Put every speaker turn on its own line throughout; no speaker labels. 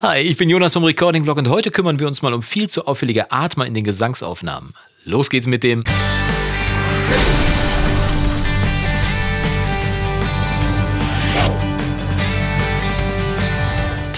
Hi, ich bin Jonas vom Recording Blog und heute kümmern wir uns mal um viel zu auffällige Atmer in den Gesangsaufnahmen. Los geht's mit dem.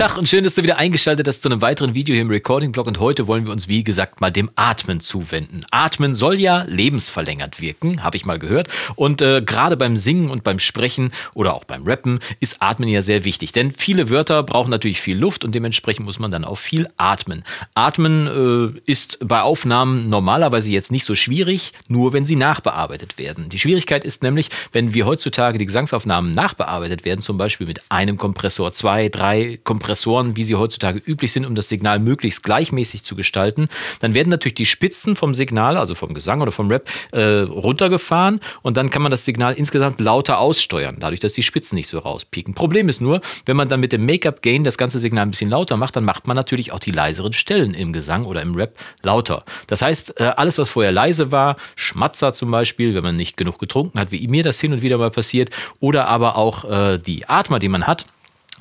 Tag und schön, dass du wieder eingeschaltet hast zu einem weiteren Video hier im Recording-Blog. Und heute wollen wir uns, wie gesagt, mal dem Atmen zuwenden. Atmen soll ja lebensverlängert wirken, habe ich mal gehört. Und äh, gerade beim Singen und beim Sprechen oder auch beim Rappen ist Atmen ja sehr wichtig. Denn viele Wörter brauchen natürlich viel Luft und dementsprechend muss man dann auch viel atmen. Atmen äh, ist bei Aufnahmen normalerweise jetzt nicht so schwierig, nur wenn sie nachbearbeitet werden. Die Schwierigkeit ist nämlich, wenn wir heutzutage die Gesangsaufnahmen nachbearbeitet werden, zum Beispiel mit einem Kompressor, zwei, drei Kompressoren, Kompressoren, wie sie heutzutage üblich sind, um das Signal möglichst gleichmäßig zu gestalten, dann werden natürlich die Spitzen vom Signal, also vom Gesang oder vom Rap, äh, runtergefahren und dann kann man das Signal insgesamt lauter aussteuern, dadurch, dass die Spitzen nicht so rauspieken. Problem ist nur, wenn man dann mit dem Make-up-Gain das ganze Signal ein bisschen lauter macht, dann macht man natürlich auch die leiseren Stellen im Gesang oder im Rap lauter. Das heißt, äh, alles, was vorher leise war, Schmatzer zum Beispiel, wenn man nicht genug getrunken hat, wie mir das hin und wieder mal passiert, oder aber auch äh, die Atmer, die man hat,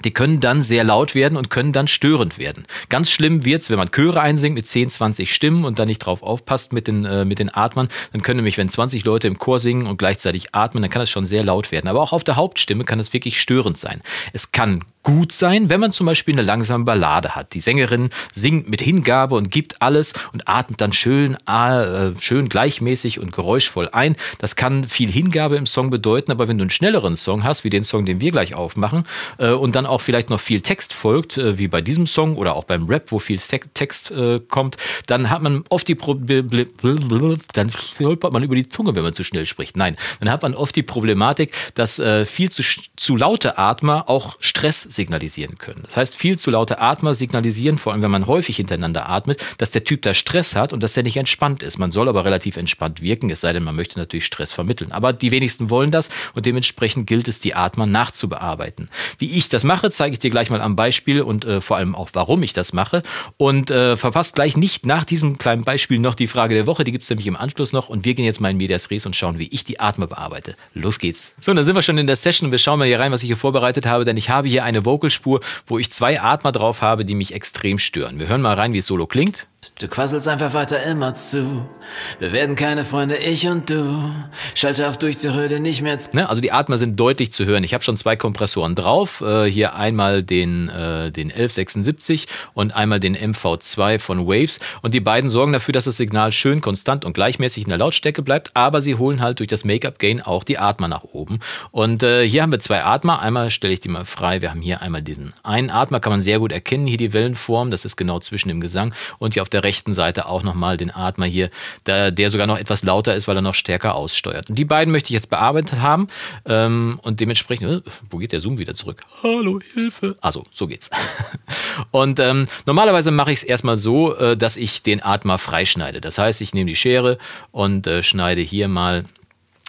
die können dann sehr laut werden und können dann störend werden. Ganz schlimm wird's, wenn man Chöre einsingt mit 10, 20 Stimmen und dann nicht drauf aufpasst mit den, äh, mit den Atmern. Dann können nämlich, wenn 20 Leute im Chor singen und gleichzeitig atmen, dann kann das schon sehr laut werden. Aber auch auf der Hauptstimme kann das wirklich störend sein. Es kann gut sein, wenn man zum Beispiel eine langsame Ballade hat. Die Sängerin singt mit Hingabe und gibt alles und atmet dann schön, äh, schön gleichmäßig und geräuschvoll ein. Das kann viel Hingabe im Song bedeuten, aber wenn du einen schnelleren Song hast, wie den Song, den wir gleich aufmachen, äh, und dann auch vielleicht noch viel Text folgt, äh, wie bei diesem Song oder auch beim Rap, wo viel Text äh, kommt, dann hat man oft die Pro dann stolpert man über die Zunge, wenn man zu schnell spricht. Nein, dann hat man oft die Problematik, dass äh, viel zu, zu laute Atmer auch Stress signalisieren können. Das heißt, viel zu laute Atmer signalisieren, vor allem wenn man häufig hintereinander atmet, dass der Typ da Stress hat und dass er nicht entspannt ist. Man soll aber relativ entspannt wirken, es sei denn, man möchte natürlich Stress vermitteln. Aber die wenigsten wollen das und dementsprechend gilt es, die Atmer nachzubearbeiten. Wie ich das mache, mache, zeige ich dir gleich mal am Beispiel und äh, vor allem auch, warum ich das mache. Und äh, verpasst gleich nicht nach diesem kleinen Beispiel noch die Frage der Woche. Die gibt es nämlich im Anschluss noch. Und wir gehen jetzt mal in Medias Res und schauen, wie ich die Atme bearbeite. Los geht's. So, dann sind wir schon in der Session und wir schauen mal hier rein, was ich hier vorbereitet habe. Denn ich habe hier eine Vocalspur, wo ich zwei Atmer drauf habe, die
mich extrem stören. Wir hören mal rein, wie es solo klingt. Du quasselst einfach weiter immer zu. Wir werden keine Freunde, ich und du. Schalte auf durch zur Höhle nicht mehr zu. Ne, also die Atmer sind deutlich
zu hören. Ich habe schon zwei Kompressoren drauf. Äh, hier einmal den, äh, den 1176 und einmal den MV2 von Waves. Und die beiden sorgen dafür, dass das Signal schön konstant und gleichmäßig in der Lautstärke bleibt. Aber sie holen halt durch das Make-up-Gain auch die Atmer nach oben. Und äh, hier haben wir zwei Atmer. Einmal stelle ich die mal frei. Wir haben hier einmal diesen einen Atmer, kann man sehr gut erkennen. Hier die Wellenform, das ist genau zwischen dem Gesang. Und hier auf auf der rechten Seite auch nochmal den Atmer hier, der, der sogar noch etwas lauter ist, weil er noch stärker aussteuert. Und die beiden möchte ich jetzt bearbeitet haben ähm, und dementsprechend, äh, wo geht der Zoom wieder zurück? Hallo, Hilfe. Also, so geht's. Und ähm, normalerweise mache ich es erstmal so, äh, dass ich den Atmer freischneide. Das heißt, ich nehme die Schere und äh, schneide hier mal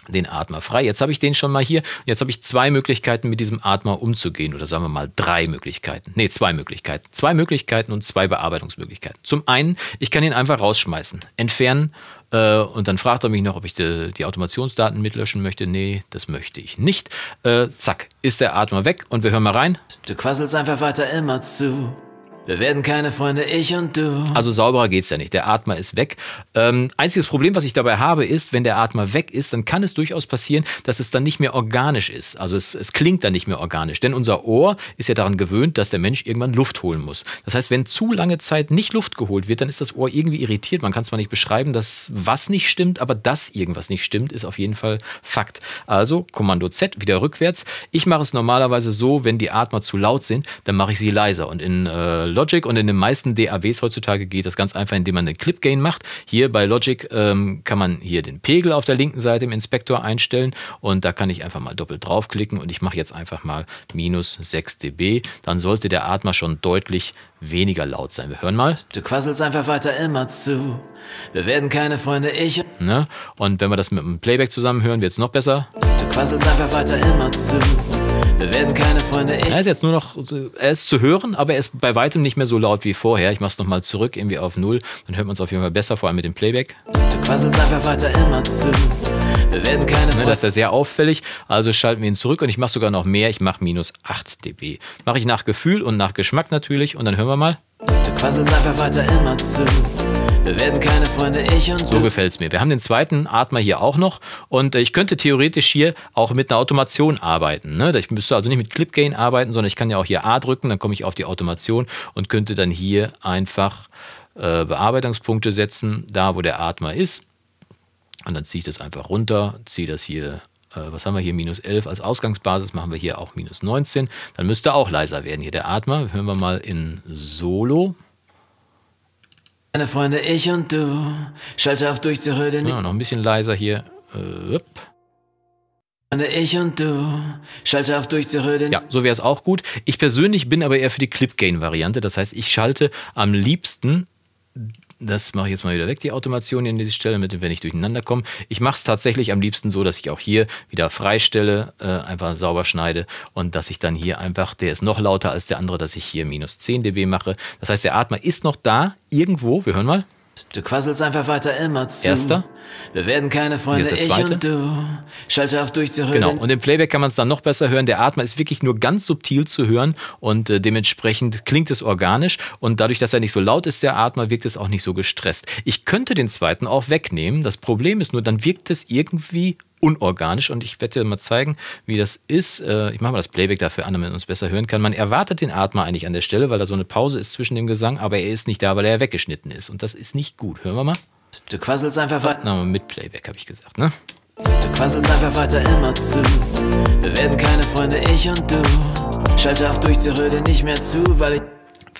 den Atmer frei. Jetzt habe ich den schon mal hier. Jetzt habe ich zwei Möglichkeiten, mit diesem Atmer umzugehen. Oder sagen wir mal drei Möglichkeiten. Ne, zwei Möglichkeiten. Zwei Möglichkeiten und zwei Bearbeitungsmöglichkeiten. Zum einen, ich kann ihn einfach rausschmeißen, entfernen. Äh, und dann fragt er mich noch, ob ich die Automationsdaten mitlöschen möchte. Nee, das möchte ich nicht. Äh, zack, ist der Atmer weg und wir hören mal rein. Du quasselst
einfach weiter immer zu.
Wir werden keine Freunde, ich und du. Also sauberer geht's ja nicht. Der Atmer ist weg. Ähm, einziges Problem, was ich dabei habe, ist, wenn der Atmer weg ist, dann kann es durchaus passieren, dass es dann nicht mehr organisch ist. Also es, es klingt dann nicht mehr organisch. Denn unser Ohr ist ja daran gewöhnt, dass der Mensch irgendwann Luft holen muss. Das heißt, wenn zu lange Zeit nicht Luft geholt wird, dann ist das Ohr irgendwie irritiert. Man kann zwar nicht beschreiben, dass was nicht stimmt, aber dass irgendwas nicht stimmt, ist auf jeden Fall Fakt. Also Kommando Z wieder rückwärts. Ich mache es normalerweise so, wenn die Atmer zu laut sind, dann mache ich sie leiser. Und in äh, Logic und in den meisten DAWs heutzutage geht das ganz einfach, indem man den Clip Gain macht. Hier bei Logic ähm, kann man hier den Pegel auf der linken Seite im Inspektor einstellen und da kann ich einfach mal doppelt draufklicken und ich mache jetzt einfach mal minus 6 dB. Dann sollte der Atmer schon deutlich weniger laut sein. Wir hören mal. Du quasselst einfach weiter immer zu. Wir werden keine Freunde, ich. Ne? Und wenn wir das mit dem Playback zusammen hören, wird es noch besser.
Du quasselst einfach weiter immer zu. Wir werden keine Freunde. Er ist
jetzt nur noch, er ist zu hören, aber er ist bei weitem nicht mehr so laut wie vorher. Ich mach's nochmal zurück, irgendwie auf Null. Dann hört man es auf jeden Fall besser, vor allem mit dem Playback.
Du quasselst einfach weiter immer zu. Wir werden keine ne, Freunde. Das ist
ja sehr auffällig. Also schalten wir ihn zurück und ich mache sogar noch mehr. Ich mache minus 8 dB. Mache ich nach Gefühl und nach Geschmack natürlich. Und dann hören wir mal.
Du quasselst einfach weiter immer zu.
Wir werden keine Freunde, ich und So gefällt es mir. Wir haben den zweiten Atmer hier auch noch und ich könnte theoretisch hier auch mit einer Automation arbeiten. Ne? Ich müsste also nicht mit Clip Gain arbeiten, sondern ich kann ja auch hier A drücken, dann komme ich auf die Automation und könnte dann hier einfach äh, Bearbeitungspunkte setzen, da wo der Atmer ist. Und dann ziehe ich das einfach runter, ziehe das hier äh, was haben wir hier, minus 11 als Ausgangsbasis, machen wir hier auch minus 19. Dann müsste auch leiser werden hier der Atmer. Hören wir mal in Solo.
Meine Freunde, ich und du. Schalte auf durch zur Höhle. Ja,
noch ein bisschen leiser hier.
Äh, ich und du.
Schalte auf durch zur Höhle. Ja, so wäre es auch gut. Ich persönlich bin aber eher für die Clip-Gain-Variante. Das heißt, ich schalte am liebsten das mache ich jetzt mal wieder weg, die Automation hier an dieser Stelle, damit wir nicht durcheinander kommen. Ich mache es tatsächlich am liebsten so, dass ich auch hier wieder freistelle, äh, einfach sauber schneide und dass ich dann hier einfach, der ist noch lauter als der andere, dass ich hier minus 10 dB mache. Das heißt, der Atmer ist noch da, irgendwo, wir hören mal. Du quasselst einfach weiter immer zu. Erster. Wir werden keine Freunde, ich und
du. Schalte auf durch zur Hölle. Genau, und
im Playback kann man es dann noch besser hören. Der Atmer ist wirklich nur ganz subtil zu hören und äh, dementsprechend klingt es organisch. Und dadurch, dass er nicht so laut ist, der Atmer, wirkt es auch nicht so gestresst. Ich könnte den zweiten auch wegnehmen. Das Problem ist nur, dann wirkt es irgendwie unorganisch. Und ich werde dir mal zeigen, wie das ist. Äh, ich mache mal das Playback dafür an, damit man uns besser hören kann. Man erwartet den Atmer eigentlich an der Stelle, weil da so eine Pause ist zwischen dem Gesang, aber er ist nicht da, weil er weggeschnitten ist. Und das ist nicht gut. Hören wir mal. Du quasselst einfach weiter.
No, mit Playback habe ich gesagt, ne? Du quasselst einfach weiter immer zu. Wir werden keine Freunde, ich und du. Schalte auf durch Durchzerröde nicht mehr zu, weil ich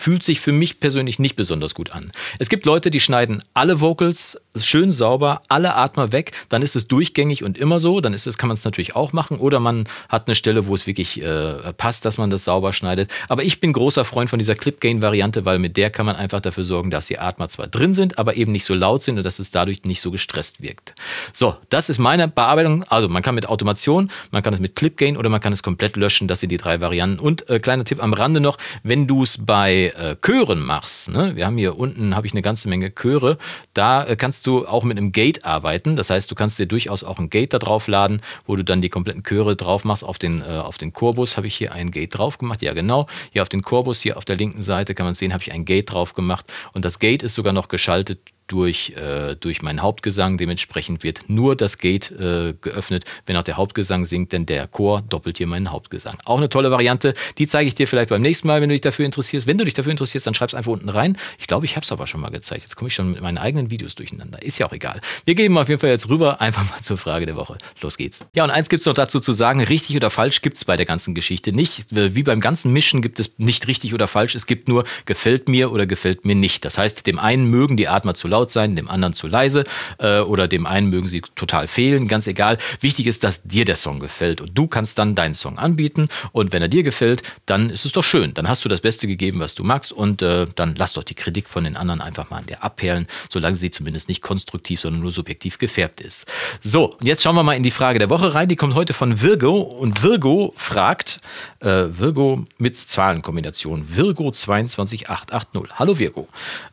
fühlt sich für
mich persönlich nicht besonders gut an. Es gibt Leute, die schneiden alle Vocals schön sauber, alle Atmer weg, dann ist es durchgängig und immer so, dann ist es, kann man es natürlich auch machen oder man hat eine Stelle, wo es wirklich äh, passt, dass man das sauber schneidet. Aber ich bin großer Freund von dieser Clip-Gain-Variante, weil mit der kann man einfach dafür sorgen, dass die Atmer zwar drin sind, aber eben nicht so laut sind und dass es dadurch nicht so gestresst wirkt. So, das ist meine Bearbeitung. Also man kann mit Automation, man kann es mit Clip-Gain oder man kann es komplett löschen. Das sind die drei Varianten. Und äh, kleiner Tipp am Rande noch, wenn du es bei äh, Chören machst, ne? wir haben hier unten, habe ich eine ganze Menge Chöre, da äh, kannst du auch mit einem Gate arbeiten. Das heißt, du kannst dir durchaus auch ein Gate da drauf laden, wo du dann die kompletten Chöre drauf machst. Auf den, äh, auf den Korbus habe ich hier ein Gate drauf gemacht. Ja, genau. Hier auf den Korbus, hier auf der linken Seite kann man sehen, habe ich ein Gate drauf gemacht. Und das Gate ist sogar noch geschaltet durch, äh, durch meinen Hauptgesang. Dementsprechend wird nur das Gate äh, geöffnet, wenn auch der Hauptgesang singt, denn der Chor doppelt hier meinen Hauptgesang. Auch eine tolle Variante. Die zeige ich dir vielleicht beim nächsten Mal, wenn du dich dafür interessierst. Wenn du dich dafür interessierst, dann schreib es einfach unten rein. Ich glaube, ich habe es aber schon mal gezeigt. Jetzt komme ich schon mit meinen eigenen Videos durcheinander. Ist ja auch egal. Wir gehen auf jeden Fall jetzt rüber, einfach mal zur Frage der Woche. Los geht's. Ja, und eins gibt es noch dazu zu sagen. Richtig oder falsch gibt es bei der ganzen Geschichte nicht. Äh, wie beim ganzen Mischen gibt es nicht richtig oder falsch. Es gibt nur gefällt mir oder gefällt mir nicht. Das heißt, dem einen mögen die Atmer zu laut laut sein, dem anderen zu leise äh, oder dem einen mögen sie total fehlen, ganz egal. Wichtig ist, dass dir der Song gefällt und du kannst dann deinen Song anbieten und wenn er dir gefällt, dann ist es doch schön. Dann hast du das Beste gegeben, was du magst und äh, dann lass doch die Kritik von den anderen einfach mal an dir abperlen, solange sie zumindest nicht konstruktiv, sondern nur subjektiv gefärbt ist. So, und jetzt schauen wir mal in die Frage der Woche rein. Die kommt heute von Virgo und Virgo fragt, äh, Virgo mit Zahlenkombination, Virgo 22880. Hallo Virgo.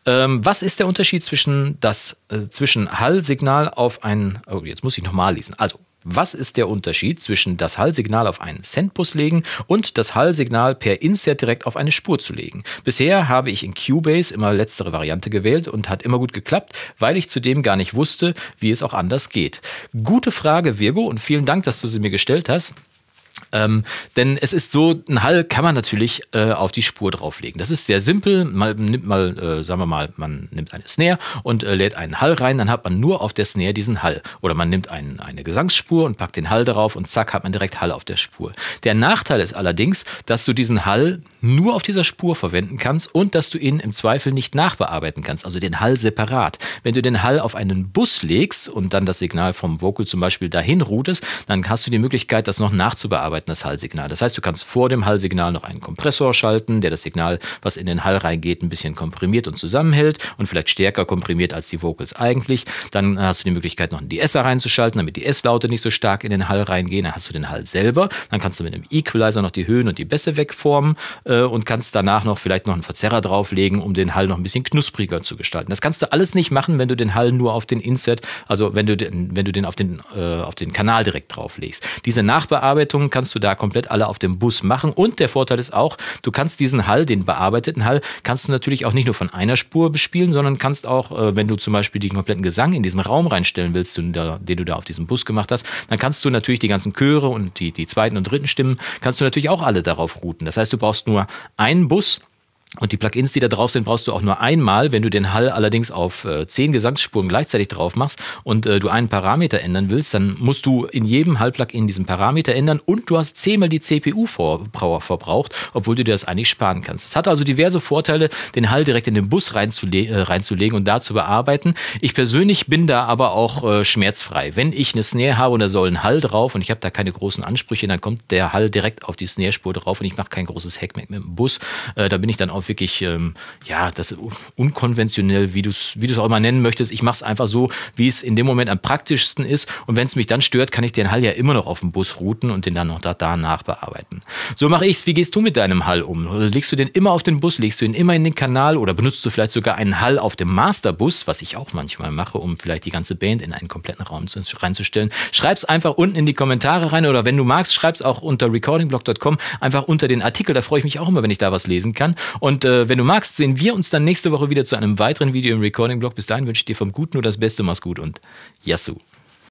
Ähm, was ist der Unterschied zwischen ähm, das äh, Zwischenhallsignal auf ein, oh, jetzt muss ich nochmal lesen. Also, was ist der Unterschied zwischen das Hallsignal auf einen Sendbus legen und das Hallsignal per Insert direkt auf eine Spur zu legen? Bisher habe ich in Cubase immer letztere Variante gewählt und hat immer gut geklappt, weil ich zudem gar nicht wusste, wie es auch anders geht. Gute Frage, Virgo, und vielen Dank, dass du sie mir gestellt hast. Ähm, denn es ist so, ein Hall kann man natürlich äh, auf die Spur drauflegen. Das ist sehr simpel. Man nimmt mal, äh, sagen wir mal, man nimmt eine Snare und äh, lädt einen Hall rein, dann hat man nur auf der Snare diesen Hall. Oder man nimmt einen, eine Gesangsspur und packt den Hall darauf und zack, hat man direkt Hall auf der Spur. Der Nachteil ist allerdings, dass du diesen Hall nur auf dieser Spur verwenden kannst und dass du ihn im Zweifel nicht nachbearbeiten kannst, also den Hall separat. Wenn du den Hall auf einen Bus legst und dann das Signal vom Vocal zum Beispiel dahin routest, dann hast du die Möglichkeit, das noch nachzubearbeiten das Hallsignal. Das heißt, du kannst vor dem Hallsignal noch einen Kompressor schalten, der das Signal, was in den Hall reingeht, ein bisschen komprimiert und zusammenhält und vielleicht stärker komprimiert als die Vocals eigentlich. Dann hast du die Möglichkeit, noch einen DSer reinzuschalten, damit die S-Laute nicht so stark in den Hall reingehen. Dann hast du den Hall selber. Dann kannst du mit einem Equalizer noch die Höhen und die Bässe wegformen äh, und kannst danach noch vielleicht noch einen Verzerrer drauflegen, um den Hall noch ein bisschen knuspriger zu gestalten. Das kannst du alles nicht machen, wenn du den Hall nur auf den Inset, also wenn du den, wenn du den auf den, äh, auf den Kanal direkt drauflegst. Diese Nachbearbeitung kannst kannst du da komplett alle auf dem Bus machen. Und der Vorteil ist auch, du kannst diesen Hall, den bearbeiteten Hall, kannst du natürlich auch nicht nur von einer Spur bespielen, sondern kannst auch, äh, wenn du zum Beispiel den kompletten Gesang in diesen Raum reinstellen willst, den du da auf diesem Bus gemacht hast, dann kannst du natürlich die ganzen Chöre und die, die zweiten und dritten Stimmen, kannst du natürlich auch alle darauf routen. Das heißt, du brauchst nur einen Bus, und die Plugins, die da drauf sind, brauchst du auch nur einmal. Wenn du den Hall allerdings auf äh, zehn Gesangsspuren gleichzeitig drauf machst und äh, du einen Parameter ändern willst, dann musst du in jedem Hall-Plugin diesen Parameter ändern und du hast zehnmal die CPU vor, verbraucht, obwohl du dir das eigentlich sparen kannst. Es hat also diverse Vorteile, den Hall direkt in den Bus reinzule äh, reinzulegen und da zu bearbeiten. Ich persönlich bin da aber auch äh, schmerzfrei. Wenn ich eine Snare habe und da soll ein Hall drauf und ich habe da keine großen Ansprüche, dann kommt der Hall direkt auf die Snare-Spur drauf und ich mache kein großes Hackmack mit dem Bus. Äh, da bin ich dann auch auch wirklich, ähm, ja, das unkonventionell, wie du es wie auch immer nennen möchtest. Ich mache es einfach so, wie es in dem Moment am praktischsten ist. Und wenn es mich dann stört, kann ich den Hall ja immer noch auf dem Bus routen und den dann noch da, danach bearbeiten. So mache ich es. Wie gehst du mit deinem Hall um? Legst du den immer auf den Bus? Legst du ihn immer in den Kanal? Oder benutzt du vielleicht sogar einen Hall auf dem Masterbus, was ich auch manchmal mache, um vielleicht die ganze Band in einen kompletten Raum reinzustellen? Schreib es einfach unten in die Kommentare rein oder wenn du magst, schreib es auch unter recordingblog.com einfach unter den Artikel. Da freue ich mich auch immer, wenn ich da was lesen kann. Und und äh, wenn du magst, sehen wir uns dann nächste Woche wieder zu einem weiteren Video im Recording-Blog. Bis dahin wünsche ich dir vom Guten nur das Beste. Mach's gut und Yassou.